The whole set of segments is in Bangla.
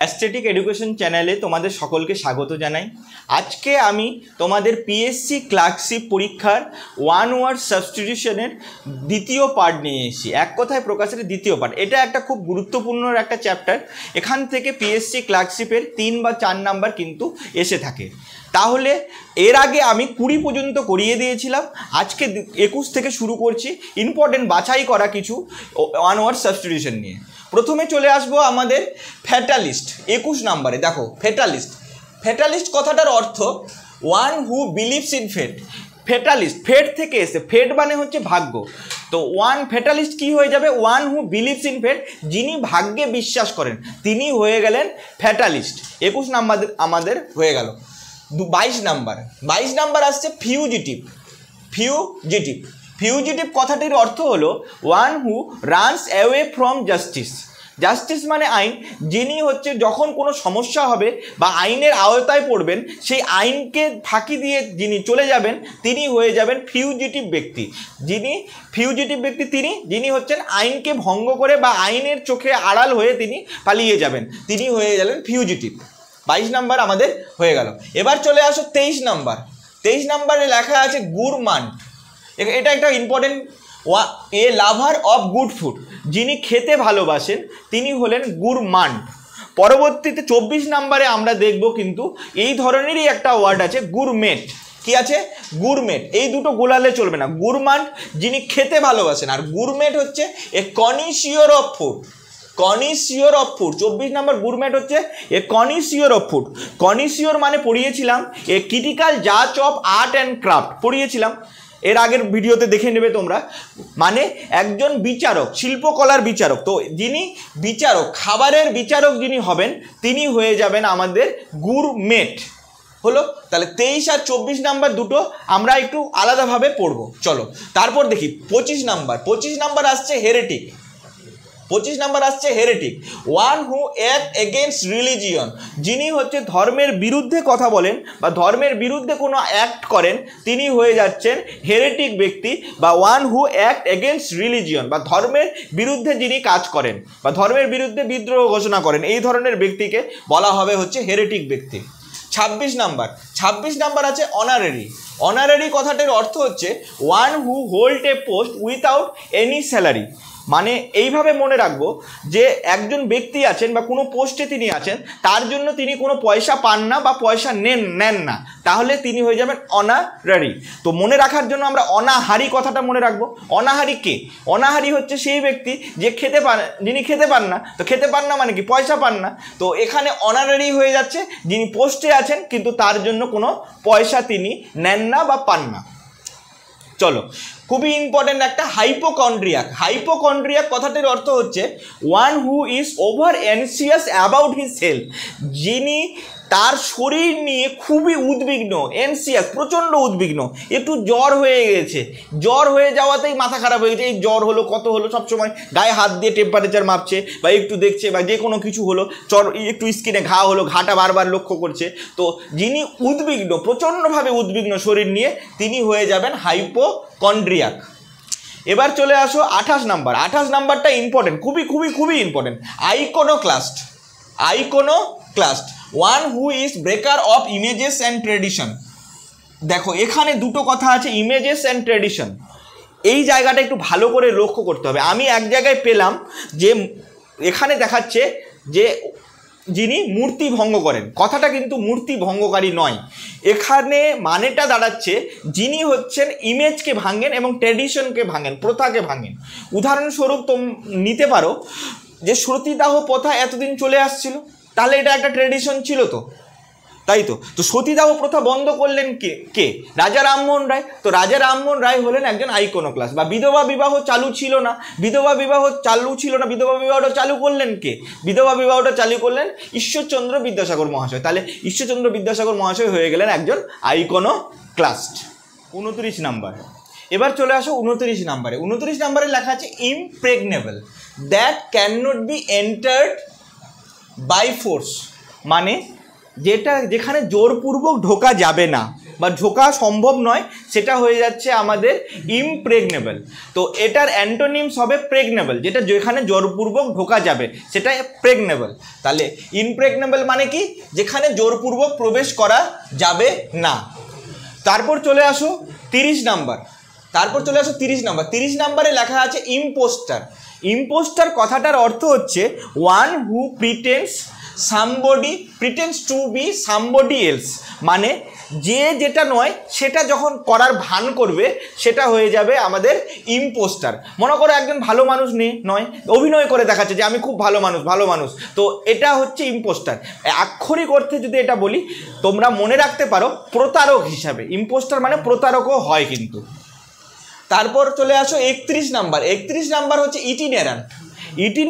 অ্যাস্থেটিক এডুকেশন চ্যানেলে তোমাদের সকলকে স্বাগত জানাই আজকে আমি তোমাদের পিএসসি ক্লার্কশিপ পরীক্ষার ওয়ান ওয়ার্ড সাবস্টিটিউশনের দ্বিতীয় পার্ট নিয়ে এসেছি এক কথায় প্রকাশের দ্বিতীয় পার্ট এটা একটা খুব গুরুত্বপূর্ণ একটা চ্যাপ্টার এখান থেকে পিএসসি ক্লার্কশিপের তিন বা চার নাম্বার কিন্তু এসে থাকে তাহলে এর আগে আমি কুড়ি পর্যন্ত করিয়ে দিয়েছিলাম আজকে একুশ থেকে শুরু করছি ইম্পর্টেন্ট বাছাই করা কিছু ওয়ান ওয়ার্ড সাবস্টিটিউশন নিয়ে প্রথমে চলে আসবো আমাদের ফ্যাটালিস্ট একুশ নাম্বারে দেখো ফ্যাটালিস্ট ফ্যাটালিস্ট কথাটার অর্থ one who believes in fate fatalist fate থেকে এসে ফেট মানে হচ্ছে ভাগ্য তো ওয়ান ফেটালিস্ট কি হয়ে যাবে one who believes in fate যিনি ভাগ্যে বিশ্বাস করেন তিনি হয়ে গেলেন ফ্যাটালিস্ট একুশ নাম্বার আমাদের হয়ে গেল দু বাইশ নাম্বার বাইশ নাম্বার আসছে ফিউজিটিভ ফিউজিটিভ ফিউজিটিভ কথাটির অর্থ হলো one who runs away from justice justice মানে আইন যিনি হচ্ছে যখন কোনো সমস্যা হবে বা আইনের আওতায় পড়বেন সেই আইনকে ফাঁকি দিয়ে যিনি চলে যাবেন তিনি হয়ে যাবেন ফিউজিটিভ ব্যক্তি যিনি ফিউজিটিভ ব্যক্তি তিনি যিনি হচ্ছেন আইনকে ভঙ্গ করে বা আইনের চোখে আড়াল হয়ে তিনি পালিয়ে যাবেন তিনি হয়ে গেলেন ফিউজিটিভ বাইশ নাম্বার আমাদের হয়ে গেল এবার চলে আসো তেইশ নাম্বার তেইশ নাম্বারে লেখা আছে গুড় মান্ট এটা একটা ইম্পর্টেন্ট ওয়া a lover of good food যিনি খেতে ভালোবাসেন তিনি হলেন মান্ট পরবর্তীতে চব্বিশ নাম্বারে আমরা দেখব কিন্তু এই ধরনেরই একটা ওয়ার্ড আছে গুরমেট কি আছে গুরমেট এই দুটো গোলালে চলবে না গুরমান্ট যিনি খেতে ভালোবাসেন আর গুরমেট হচ্ছে a connoisseur of food connoisseur of food চব্বিশ নম্বর গুরমেট হচ্ছে এ কনিসিওর অফ ফুড কনিসিওর মানে পড়িয়েছিলাম এ ক্রিটিক্যাল জাজ অফ আর্ট অ্যান্ড ক্রাফট পড়িয়েছিলাম এর আগের ভিডিওতে দেখে নেবে তোমরা মানে একজন বিচারক শিল্পকলার বিচারক তো যিনি বিচারক খাবারের বিচারক যিনি হবেন তিনি হয়ে যাবেন আমাদের গুরমেট হলো তাহলে তেইশ আর চব্বিশ নাম্বার দুটো আমরা একটু আলাদাভাবে পড়বো চলো তারপর দেখি পঁচিশ নাম্বার পঁচিশ নাম্বার আসছে হেরেটিক পঁচিশ নাম্বার আসছে heretic one who act against religion যিনি হচ্ছে ধর্মের বিরুদ্ধে কথা বলেন বা ধর্মের বিরুদ্ধে কোনো অ্যাক্ট করেন তিনি হয়ে যাচ্ছেন হেরেটিক ব্যক্তি বা one who act against religion বা ধর্মের বিরুদ্ধে যিনি কাজ করেন বা ধর্মের বিরুদ্ধে বিদ্রোহ ঘোষণা করেন এই ধরনের ব্যক্তিকে বলা হবে হচ্ছে হেরেটিক ব্যক্তি ছাব্বিশ নাম্বার ছাব্বিশ নাম্বার আছে অনারারি অনারারি কথাটির অর্থ হচ্ছে one who hold a post without any salary মানে এইভাবে মনে রাখবো যে একজন ব্যক্তি আছেন বা কোনো পোস্টে তিনি আছেন তার জন্য তিনি কোনো পয়সা পান না বা পয়সা নেন নেন না তাহলে তিনি হয়ে যাবেন অনারারি তো মনে রাখার জন্য আমরা অনাহারি কথাটা মনে রাখবো অনাহারি কে অনাহারি হচ্ছে সেই ব্যক্তি যে খেতে পান যিনি খেতে পান না তো খেতে পান না মানে কি পয়সা পান না তো এখানে অনারারি হয়ে যাচ্ছে যিনি পোস্টে আছেন কিন্তু তার জন্য কোনো পয়সা তিনি নেন না বা পান না চলো খুবই ইম্পর্ট্যান্ট একটা হাইপোকন্ড্রিয়াক হাইপোকন্ড্রিয়াক কথাটির অর্থ হচ্ছে one who is over anxious about his health যিনি তার শরীর নিয়ে খুবই উদ্বিগ্ন এনসিএস প্রচণ্ড উদ্বিগ্ন একটু জ্বর হয়ে গেছে জ্বর হয়ে যাওয়াতেই মাথা খারাপ হয়ে গেছে এই জ্বর হলো কত হলো সবসময় গায়ে হাত দিয়ে টেম্পারেচার মাপছে বা একটু দেখছে বা যে কোনো কিছু হলো চর একটু স্কিনে ঘা হলো ঘাটা বারবার লক্ষ্য করছে তো যিনি উদ্বিগ্ন প্রচণ্ডভাবে উদ্বিগ্ন শরীর নিয়ে তিনি হয়ে যাবেন হাইপোকন্ড্রিয়াক এবার চলে আসো আঠাশ নাম্বার আঠাশ নাম্বারটা ইম্পর্টেন্ট খুবই খুবই খুবই important iconoclast clast one who is breaker of images and tradition দেখো এখানে দুটো কথা আছে ইমেজেস অ্যান্ড ট্রেডিশন এই জায়গাটা একটু ভালো করে লক্ষ্য করতে হবে আমি এক জায়গায় পেলাম যে এখানে দেখাচ্ছে যে যিনি মূর্তি ভঙ্গ করেন কথাটা কিন্তু মূর্তি ভঙ্গকারী নয় এখানে মানেটা দাঁড়াচ্ছে যিনি হচ্ছেন ইমেজকে ভাঙেন এবং ট্রেডিশনকে ভাঙেন প্রথাকে ভাঙেন উদাহরণস্বরূপ তোম নিতে পারো যে সতীদাহ প্রথা এতদিন চলে আসছিল তাহলে এটা একটা ট্রেডিশন ছিল তো তাই তো তো সতীদাহ প্রথা বন্ধ করলেন কে কে রাজা রামমোহন রায় তো রাজা রামমোহন রায় হলেন একজন আইকোনো ক্লাস বা বিধবা বিবাহ চালু ছিল না বিধবা বিবাহ চালু ছিল না বিধবা বিবাহটা চালু করলেন কে বিধবা বিবাহটা চালু করলেন ঈশ্বরচন্দ্র বিদ্যাসাগর মহাশয় তাহলে ঈশ্বরচন্দ্র বিদ্যাসাগর মহাশয় হয়ে গেলেন একজন আইকোনো ক্লাস্ট উনত্রিশ নাম্বার এবার চলে আসো উনত্রিশ নাম্বারে উনত্রিশ নাম্বারে লেখা আছে impregnable that can not be entered by force মানে যেটা যেখানে জোরপূর্বক ঢোকা যাবে না বা ঢোকা সম্ভব নয় সেটা হয়ে যাচ্ছে আমাদের ইমপ্রেগনেবল তো এটার অ্যান্টোনিমস হবে প্রেগনেবল যেটা যেখানে জোরপূর্বক ঢোকা যাবে সেটা প্রেগনেবল তাহলে ইমপ্রেগনেবল মানে কি যেখানে জোরপূর্বক প্রবেশ করা যাবে না তারপর চলে আসো তিরিশ নাম্বার তারপর চলে আসো তিরিশ নাম্বার তিরিশ নাম্বারে লেখা আছে ইম্পোস্টার ইম্পোস্টার কথাটার অর্থ হচ্ছে one who pretends somebody pretends to be somebody else মানে যে যেটা নয় সেটা যখন করার ভান করবে সেটা হয়ে যাবে আমাদের ইম্পোস্টার মনে করো একজন ভালো মানুষ নেই নয় অভিনয় করে দেখাচ্ছে যে আমি খুব ভালো মানুষ ভালো মানুষ তো এটা হচ্ছে ইম্পোস্টার আক্ষরিক অর্থে যদি এটা বলি তোমরা মনে রাখতে পারো প্রতারক হিসাবে ইম্পোস্টার মানে প্রতারকও হয় কিন্তু তারপর চলে আসো একত্রিশ নাম্বার একত্রিশ নাম্বার হচ্ছে ইটিনেরান্ট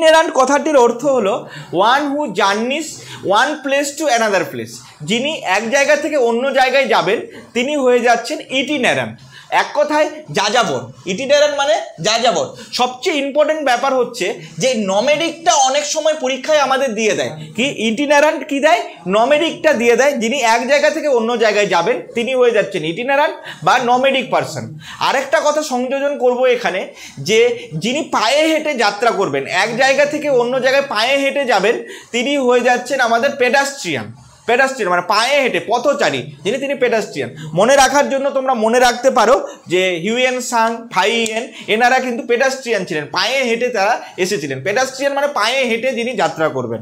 নেরান কথাটির অর্থ হলো one who journeys one place to another place যিনি এক জায়গা থেকে অন্য জায়গায় যাবেন তিনি হয়ে যাচ্ছেন ইটিনেরান্ট এক কথায় যা যাবর ইটিডারেন মানে যা যাবর সবচেয়ে ইম্পর্টেন্ট ব্যাপার হচ্ছে যে নমেরিকটা অনেক সময় পরীক্ষায় আমাদের দিয়ে দেয় কি ইটিনারান্ট কি দেয় নমেরিকটা দিয়ে দেয় যিনি এক জায়গা থেকে অন্য জায়গায় যাবেন তিনি হয়ে যাচ্ছেন ইটিনারান্ট বা নমেরিক পারসন আরেকটা কথা সংযোজন করব এখানে যে যিনি পায়ে হেঁটে যাত্রা করবেন এক জায়গা থেকে অন্য জায়গায় পায়ে হেঁটে যাবেন তিনি হয়ে যাচ্ছেন আমাদের পেডাস্ট্রিয়ান পেডাস্ট্রিয়ান মানে পায়ে হেঁটে পথচারী যিনি তিনি পেডাস্ট্রিয়ান মনে রাখার জন্য তোমরা মনে রাখতে পারো যে হিউএন সাং ফাইএন এনারা কিন্তু পেডাস্ট্রিয়ান ছিলেন পায়ে হেঁটে তারা এসেছিলেন পেডাস্ট্রিয়ান মানে পায়ে হেঁটে যিনি যাত্রা করবেন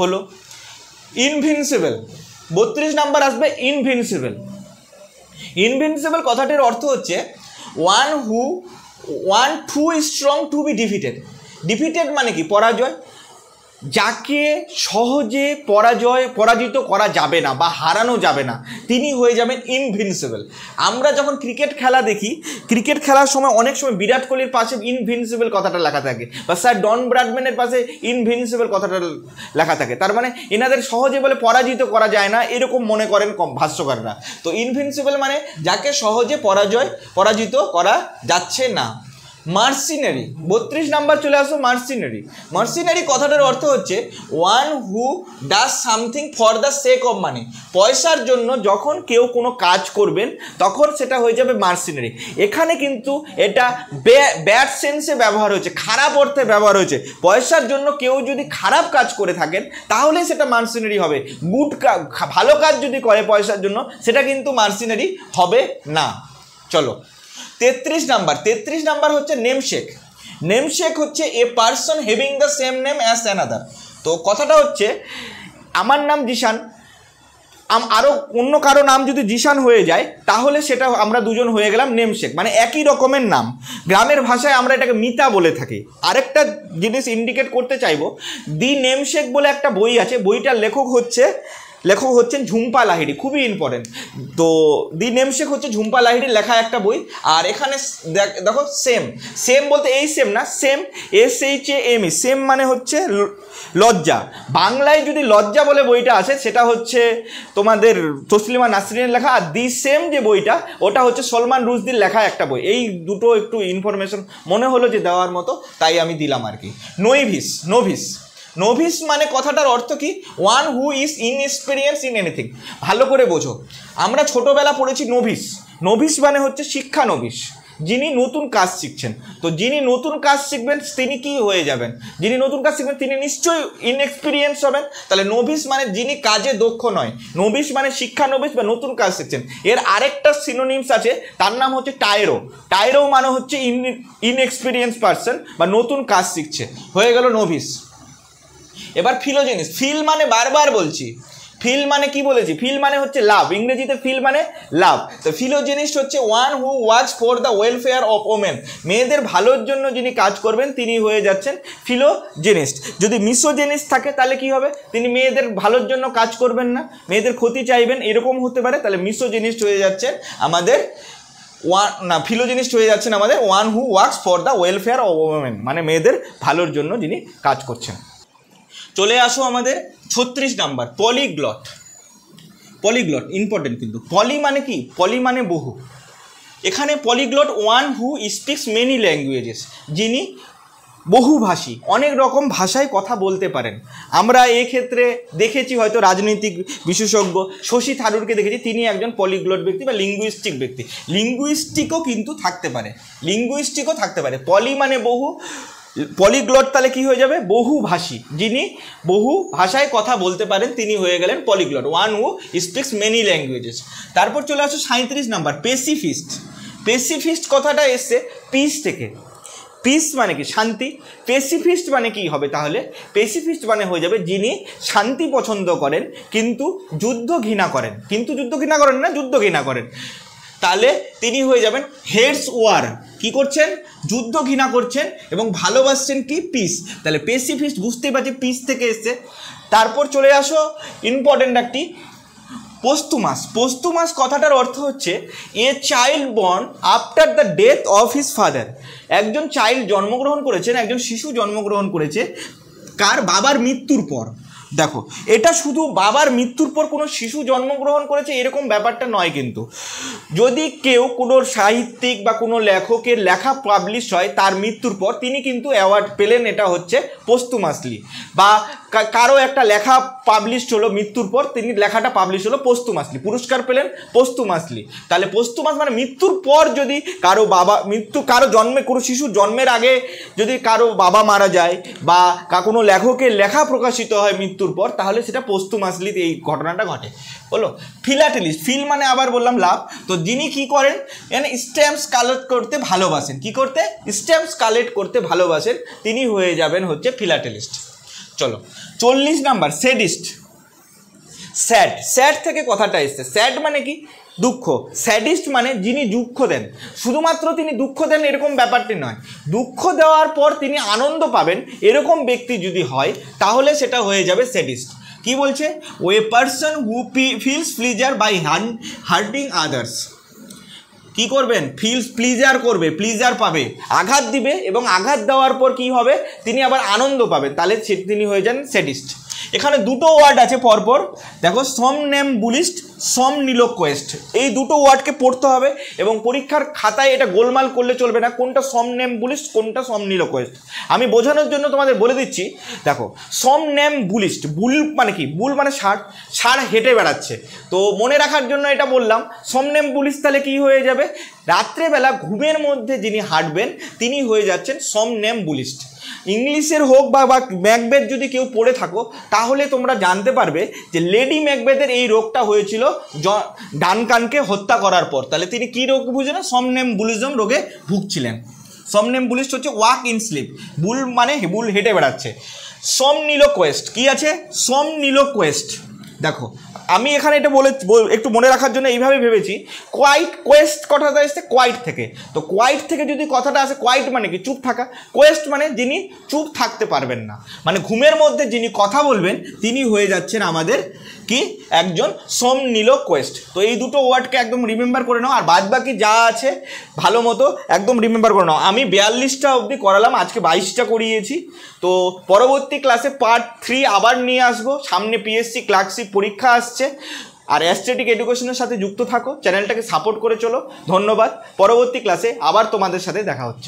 হলো ইনভিনসিবল বত্রিশ নাম্বার আসবে ইনভিনসিবল ইনভিনসিবল কথাটির অর্থ হচ্ছে one who one too strong to be defeated defeated মানে কি পরাজয় যাকে সহজে পরাজয় পরাজিত করা যাবে না বা হারানো যাবে না তিনি হয়ে যাবেন ইনভিনসিবল আমরা যখন ক্রিকেট খেলা দেখি ক্রিকেট খেলার সময় অনেক সময় বিরাট কোহলির পাশে ইনভিনসিবল কথাটা লেখা থাকে বা স্যার ডন ব্রাডম্যানের পাশে ইনভিনসিবল কথাটা লেখা থাকে তার মানে এনাদের সহজে বলে পরাজিত করা যায় না এরকম মনে করেন কম ভাষ্যকাররা তো ইনভিনসিবল মানে যাকে সহজে পরাজয় পরাজিত করা যাচ্ছে না মার্সিনারি বত্রিশ নাম্বার চলে আসো মার্সিনারি মার্সিনারি কথাটার অর্থ হচ্ছে one who does something for the sake of money পয়সার জন্য যখন কেউ কোনো কাজ করবেন তখন সেটা হয়ে যাবে মার্সিনারি এখানে কিন্তু এটা ব্যাড সেন্সে ব্যবহার হয়েছে খারাপ অর্থে ব্যবহার হয়েছে পয়সার জন্য কেউ যদি খারাপ কাজ করে থাকেন তাহলে সেটা মার্সিনারি হবে গুড ভালো কাজ যদি করে পয়সার জন্য সেটা কিন্তু মার্সিনারি হবে না চলো তেত্রিশ নাম্বার তেত্রিশ নাম্বার হচ্ছে নেমশেক নেমশেক হচ্ছে a person having the same name as another তো কথাটা হচ্ছে আমার নাম জিশান আরও অন্য কারো নাম যদি জিশান হয়ে যায় তাহলে সেটা আমরা দুজন হয়ে গেলাম নেমশেক মানে একই রকমের নাম গ্রামের ভাষায় আমরা এটাকে মিতা বলে থাকি আরেকটা জিনিস ইন্ডিকেট করতে চাইব দি নেমশেক বলে একটা বই আছে বইটার লেখক হচ্ছে লেখক হচ্ছেন ঝুম্পা লাহিড়ি খুবই ইম্পর্টেন্ট তো দি নেমশেক হচ্ছে ঝুম্পা লাহিড়ির লেখা একটা বই আর এখানে দেখো সেম সেম বলতে এই সেম না shame S H A M E shame মানে হচ্ছে লজ্জা বাংলায় যদি লজ্জা বলে বইটা আছে সেটা হচ্ছে তোমাদের তসলিমা নাসরিনের লেখা আর দি সেম যে বইটা ওটা হচ্ছে সলমান রুজদির লেখা একটা বই এই দুটো একটু ইনফরমেশন মনে হলো যে দেওয়ার মতো তাই আমি দিলাম আর কি নৈভিস নোভিস নোভিস মানে কথাটার অর্থ কি one who is inexperience in anything ভালো করে বোঝো আমরা ছোটোবেলা পড়েছি নোভিস নোভিস মানে হচ্ছে শিক্ষা নোভিস যিনি নতুন কাজ শিখছেন তো যিনি নতুন কাজ শিখবেন তিনি কি হয়ে যাবেন যিনি নতুন কাজ শিখবেন তিনি নিশ্চয়ই ইনএক্সপিরিয়েন্স হবেন তাহলে নোভিস মানে যিনি কাজে দক্ষ নয় নোভিস মানে শিক্ষা নোভিস বা নতুন কাজ শিখছেন এর আরেকটা সিনোনিমস আছে তার নাম হচ্ছে টায়রো টায়রো মানে হচ্ছে ইন ইনএক্সপিরিয়েন্স পার্সন বা নতুন কাজ শিখছে হয়ে গেল নোভিস এবার ফিলোজেনিস ফিল মানে বারবার বলছি ফিল মানে কি বলেছি ফিল মানে হচ্ছে লাভ ইংরেজিতে ফিল মানে লাভ তো ফিলোজেনিস্ট হচ্ছে one who was for the welfare of women মেয়েদের ভালোর জন্য যিনি কাজ করবেন তিনি হয়ে যাচ্ছেন ফিলোজেনিস্ট যদি মিসোজেনিস্ট থাকে তাহলে কি হবে তিনি মেয়েদের ভালোর জন্য কাজ করবেন না মেয়েদের ক্ষতি চাইবেন এরকম হতে পারে তাহলে মিসোজেনিস্ট হয়ে যাচ্ছেন আমাদের ওয়ান না জিনিস হয়ে যাচ্ছেন আমাদের one who works for the welfare of women মানে মেয়েদের ভালোর জন্য যিনি কাজ করছেন চলে আসো আমাদের ছত্রিশ নাম্বার পলিগ্লট পলিগ্লট ইম্পর্টেন্ট কিন্তু পলি মানে কি পলি মানে বহু এখানে polyglot one who speaks many languages যিনি বহুভাষী অনেক রকম ভাষায় কথা বলতে পারেন আমরা ক্ষেত্রে দেখেছি হয়তো রাজনৈতিক বিশেষজ্ঞ শশী থারুরকে দেখেছি তিনি একজন পলিগ্লট ব্যক্তি বা লিঙ্গুইস্টিক ব্যক্তি লিঙ্গুইস্টিকও কিন্তু থাকতে পারে লিঙ্গুইস্টিকও থাকতে পারে পলি মানে বহু পলিগ্লট তাহলে কি হয়ে যাবে বহুভাষী যিনি বহু ভাষায় কথা বলতে পারেন তিনি হয়ে গেলেন polyglot one who speaks many languages তারপর চলে আসো সাঁত্রিশ নাম্বার পেসিফিস্ট পেসিফিস্ট কথাটা এসছে পিস থেকে পিস মানে কি শান্তি পেসিফিস্ট মানে কি হবে তাহলে পেসিফিস্ট মানে হয়ে যাবে যিনি শান্তি পছন্দ করেন কিন্তু যুদ্ধ ঘৃণা করেন কিন্তু যুদ্ধ ঘৃণা করেন না যুদ্ধ ঘৃণা করেন তাহলে তিনি হয়ে যাবেন হেডস ওয়ার কি করছেন যুদ্ধ ঘৃণা করছেন এবং ভালোবাসছেন কি পিস তাহলে পেসিফিস্ট বুঝতেই পারছি পিস থেকে এসছে তারপর চলে আসো ইম্পর্টেন্ট একটি পোস্তুমাস পোস্তুমাস কথাটার অর্থ হচ্ছে a child born after the death of his father একজন চাইল্ড জন্মগ্রহণ করেছেন একজন শিশু জন্মগ্রহণ করেছে কার বাবার মৃত্যুর পর দেখো এটা শুধু বাবার মৃত্যুর পর কোনো শিশু জন্মগ্রহণ করেছে এরকম ব্যাপারটা নয় কিন্তু যদি কেউ কোনো সাহিত্যিক বা কোনো লেখকের লেখা পাবলিশ হয় তার মৃত্যুর পর তিনি কিন্তু অ্যাওয়ার্ড পেলেন এটা হচ্ছে পোস্তুমাসলি বা কারো একটা লেখা পাবলিশ হলো মৃত্যুর পর তিনি লেখাটা পাবলিশ হলো মাসলি পুরস্কার পেলেন মাসলি তাহলে মাস মানে মৃত্যুর পর যদি কারো বাবা মৃত্যু কারো জন্মে কোনো শিশুর জন্মের আগে যদি কারো বাবা মারা যায় বা কোনো লেখকের লেখা প্রকাশিত হয় মৃত্যুর পর তাহলে সেটা মাসলি এই ঘটনাটা ঘটে বলো ফিলাটেলিস্ট ফিল মানে আবার বললাম লাভ তো যিনি কি করেন মানে স্ট্যাম্পস কালেক্ট করতে ভালোবাসেন কি করতে স্ট্যাম্পস কালেক্ট করতে ভালোবাসেন তিনি হয়ে যাবেন হচ্ছে ফিলাটেলিস্ট চলো চল্লিশ নাম্বার স্যাডিস্ট স্যাড স্যাড থেকে কথাটা এসছে স্যাড মানে কি দুঃখ স্যাডিস্ট মানে যিনি দুঃখ দেন শুধুমাত্র তিনি দুঃখ দেন এরকম ব্যাপারটি নয় দুঃখ দেওয়ার পর তিনি আনন্দ পাবেন এরকম ব্যক্তি যদি হয় তাহলে সেটা হয়ে যাবে স্যাডিস্ট কি বলছে ওয়ে person who feels pleasure by hurting others কি করবেন ফিলস প্লিজার করবে প্লিজার পাবে আঘাত দিবে এবং আঘাত দেওয়ার পর কি হবে তিনি আবার আনন্দ পাবে তাহলে তিনি হয়ে যান স্যাটিস্ট এখানে দুটো ওয়ার্ড আছে পরপর দেখো সম নেম বুলিস্ট সম নীলক কোয়েস্ট এই দুটো ওয়ার্ডকে পড়তে হবে এবং পরীক্ষার খাতায় এটা গোলমাল করলে চলবে না কোনটা সম নেম বুলিস্ট কোনটা সম নীলক কোয়েস্ট আমি বোঝানোর জন্য তোমাদের বলে দিচ্ছি দেখো সম নেম বুলিস্ট বুল মানে কি বুল মানে ষাট সার হেঁটে বেড়াচ্ছে তো মনে রাখার জন্য এটা বললাম সম নেম বুলিস্ট তাহলে কী হয়ে যাবে রাত্রেবেলা ঘুমের মধ্যে যিনি হাঁটবেন তিনি হয়ে যাচ্ছেন সম নেম বুলিস্ট ইংলিশের হোক বা বা ম্যাকবেদ যদি কেউ পড়ে থাকো তাহলে তোমরা জানতে পারবে যে লেডি ম্যাকবেদের এই রোগটা হয়েছিল জ ডানকানকে হত্যা করার পর তাহলে তিনি কী রোগ বুঝেন সমনেম বুলিজম রোগে ভুগছিলেন সমনেম বুলিস হচ্ছে ওয়াক ইন স্লিপ বুল মানে বুল হেঁটে বেড়াচ্ছে সম নিলো কোয়েস্ট কী আছে সম নিলো কোয়েস্ট দেখো আমি এখানে এটা বলে একটু মনে রাখার জন্য এইভাবে ভেবেছি কোয়াইট কোয়েস্ট কথাটা এসছে কোয়াইট থেকে তো কোয়াইট থেকে যদি কথাটা আসে কোয়াইট মানে কি চুপ থাকা কোয়েস্ট মানে যিনি চুপ থাকতে পারবেন না মানে ঘুমের মধ্যে যিনি কথা বলবেন তিনি হয়ে যাচ্ছেন আমাদের কি একজন সোম নিল কোয়েস্ট তো এই দুটো ওয়ার্ডকে একদম রিমেম্বার করে নাও আর বাদ বাকি যা আছে ভালো মতো একদম রিমেম্বার করে নাও আমি বিয়াল্লিশটা অবধি করালাম আজকে বাইশটা করিয়েছি তো পরবর্তী ক্লাসে পার্ট থ্রি আবার নিয়ে আসবো সামনে পিএসসি ক্লার্কশিপ বার্ষিক পরীক্ষা আসছে আর অ্যাস্থেটিক এডুকেশনের সাথে যুক্ত থাকো চ্যানেলটাকে সাপোর্ট করে চলো ধন্যবাদ পরবর্তী ক্লাসে আবার তোমাদের সাথে দেখা হচ্ছে